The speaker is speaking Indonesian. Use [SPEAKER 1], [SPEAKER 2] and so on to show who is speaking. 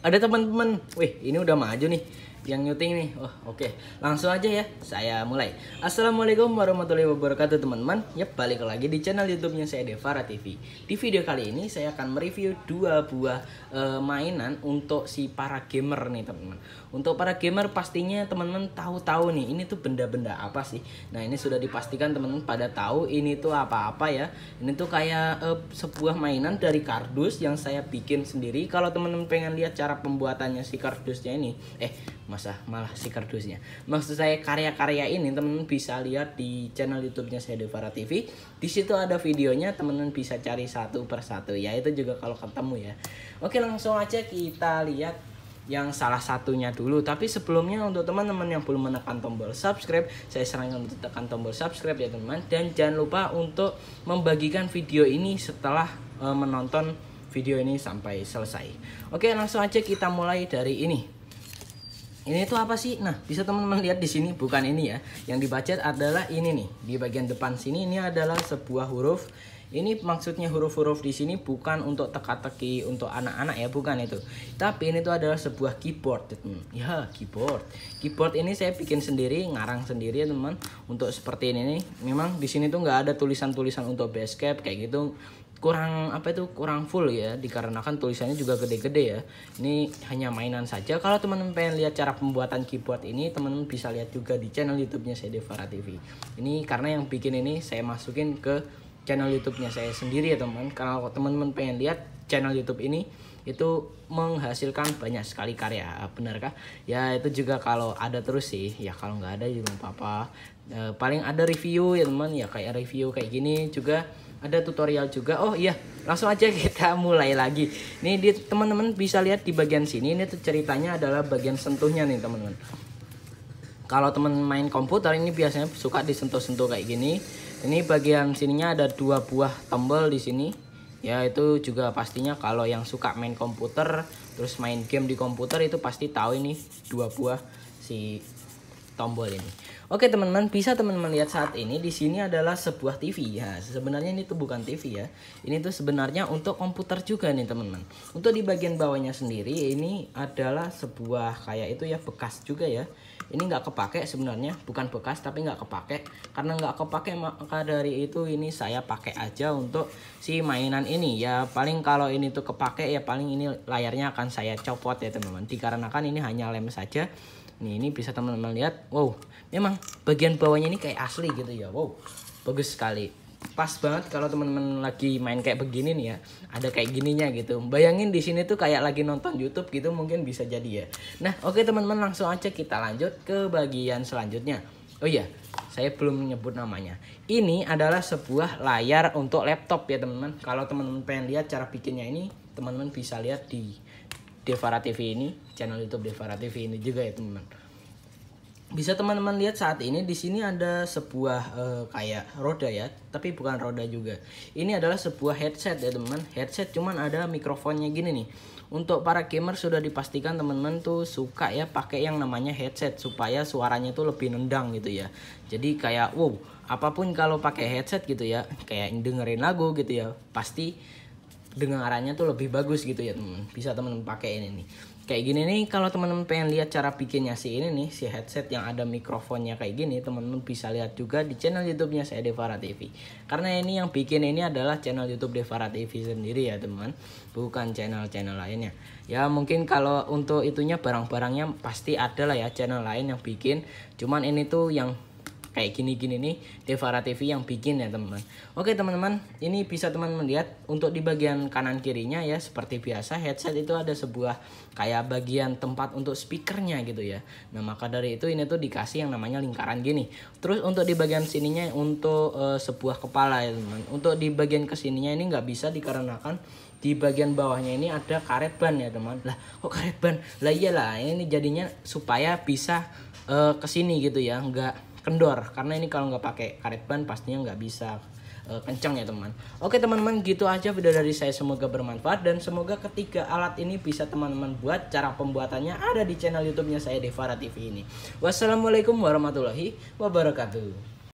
[SPEAKER 1] ada teman-teman, wih ini udah maju nih yang nyuting nih. Oh, oke. Okay. Langsung aja ya. Saya mulai. Assalamualaikum warahmatullahi wabarakatuh, teman-teman. Yap, balik lagi di channel YouTube-nya saya Devara TV. Di video kali ini saya akan mereview dua buah uh, mainan untuk si para gamer nih, teman-teman. Untuk para gamer pastinya teman-teman tahu-tahu nih, ini tuh benda-benda apa sih? Nah, ini sudah dipastikan teman-teman pada tahu ini tuh apa-apa ya. Ini tuh kayak uh, sebuah mainan dari kardus yang saya bikin sendiri. Kalau teman-teman pengen lihat cara pembuatannya si kardusnya ini, eh masa malah si kardusnya maksud saya karya-karya ini teman-teman bisa lihat di channel YouTube-nya saya Devara TV di situ ada videonya teman-teman bisa cari satu persatu ya itu juga kalau ketemu ya oke langsung aja kita lihat yang salah satunya dulu tapi sebelumnya untuk teman-teman yang belum menekan tombol subscribe saya sarankan untuk tekan tombol subscribe ya teman dan jangan lupa untuk membagikan video ini setelah uh, menonton video ini sampai selesai oke langsung aja kita mulai dari ini ini itu apa sih? Nah, bisa teman-teman lihat di sini bukan ini ya. Yang dibaca adalah ini nih. Di bagian depan sini ini adalah sebuah huruf. Ini maksudnya huruf-huruf di sini bukan untuk teka-teki untuk anak-anak ya, bukan itu. Tapi ini tuh adalah sebuah keyboard. Hmm, ya, keyboard. Keyboard ini saya bikin sendiri, ngarang sendiri ya, teman. Untuk seperti ini nih. Memang di sini tuh nggak ada tulisan-tulisan untuk basecap kayak gitu kurang apa itu kurang full ya dikarenakan tulisannya juga gede-gede ya ini hanya mainan saja kalau teman-teman pengen lihat cara pembuatan keyboard ini teman-teman bisa lihat juga di channel YouTube-nya saya Devara TV ini karena yang bikin ini saya masukin ke channel YouTube-nya saya sendiri ya teman karena kalau teman-teman pengen lihat channel YouTube ini itu menghasilkan banyak sekali karya benarkah ya itu juga kalau ada terus sih ya kalau nggak ada juga apa-apa e, paling ada review ya teman ya kayak review kayak gini juga ada tutorial juga oh iya langsung aja kita mulai lagi nih di teman-teman bisa lihat di bagian sini ini tuh ceritanya adalah bagian sentuhnya nih teman-teman kalau teman main komputer ini biasanya suka disentuh-sentuh kayak gini ini bagian sininya ada dua buah tombol di sini ya itu juga pastinya kalau yang suka main komputer terus main game di komputer itu pasti tahu ini dua buah si tombol ini. Oke teman-teman, bisa teman-teman lihat saat ini di sini adalah sebuah TV ya. Sebenarnya ini tuh bukan TV ya. Ini tuh sebenarnya untuk komputer juga nih teman-teman. Untuk di bagian bawahnya sendiri ini adalah sebuah kayak itu ya bekas juga ya. Ini nggak kepake sebenarnya, bukan bekas tapi nggak kepake. Karena nggak kepake maka dari itu ini saya pakai aja untuk si mainan ini ya. Paling kalau ini tuh kepake ya paling ini layarnya akan saya copot ya teman-teman. Dikarenakan ini hanya lem saja Nih ini bisa teman-teman lihat, wow, memang bagian bawahnya ini kayak asli gitu ya, wow, bagus sekali. Pas banget kalau teman-teman lagi main kayak begini nih ya, ada kayak gininya gitu. Bayangin di sini tuh kayak lagi nonton YouTube gitu mungkin bisa jadi ya. Nah oke teman-teman langsung aja kita lanjut ke bagian selanjutnya. Oh iya, saya belum menyebut namanya. Ini adalah sebuah layar untuk laptop ya teman-teman. Kalau teman-teman pengen lihat cara bikinnya ini, teman-teman bisa lihat di Devara TV ini, channel YouTube Devara TV ini juga ya teman-teman. Bisa teman-teman lihat saat ini di sini ada sebuah uh, kayak roda ya, tapi bukan roda juga. Ini adalah sebuah headset ya teman-teman. Headset cuman ada mikrofonnya gini nih. Untuk para gamer sudah dipastikan teman-teman tuh suka ya pakai yang namanya headset supaya suaranya tuh lebih nendang gitu ya. Jadi kayak wow, apapun kalau pakai headset gitu ya, kayak dengerin lagu gitu ya, pasti dengarannya tuh lebih bagus gitu ya teman bisa teman pakai ini nih kayak gini nih kalau teman-teman pengen lihat cara bikinnya si ini nih si headset yang ada mikrofonnya kayak gini teman-teman bisa lihat juga di channel YouTube-nya saya Devara TV karena ini yang bikin ini adalah channel YouTube Devara TV sendiri ya teman bukan channel-channel lainnya ya mungkin kalau untuk itunya barang-barangnya pasti ada lah ya channel lain yang bikin cuman ini tuh yang kayak gini-gini nih Devara TV yang bikin ya teman-teman Oke teman-teman ini bisa teman-teman lihat untuk di bagian kanan kirinya ya seperti biasa headset itu ada sebuah kayak bagian tempat untuk speakernya gitu ya Nah maka dari itu ini tuh dikasih yang namanya lingkaran gini Terus untuk di bagian sininya untuk uh, sebuah kepala ya teman-teman Untuk di bagian kesininya ini nggak bisa dikarenakan di bagian bawahnya ini ada karet ban ya teman lah kok karet ban lah iyalah ini jadinya supaya bisa uh, kesini gitu ya nggak kendor karena ini kalau nggak pakai karet ban pastinya nggak bisa uh, eh, kencang ya teman oke teman-teman gitu aja video dari saya semoga bermanfaat dan semoga ketiga alat ini bisa teman-teman buat cara pembuatannya ada di channel youtube nya saya Devara TV ini wassalamualaikum warahmatullahi wabarakatuh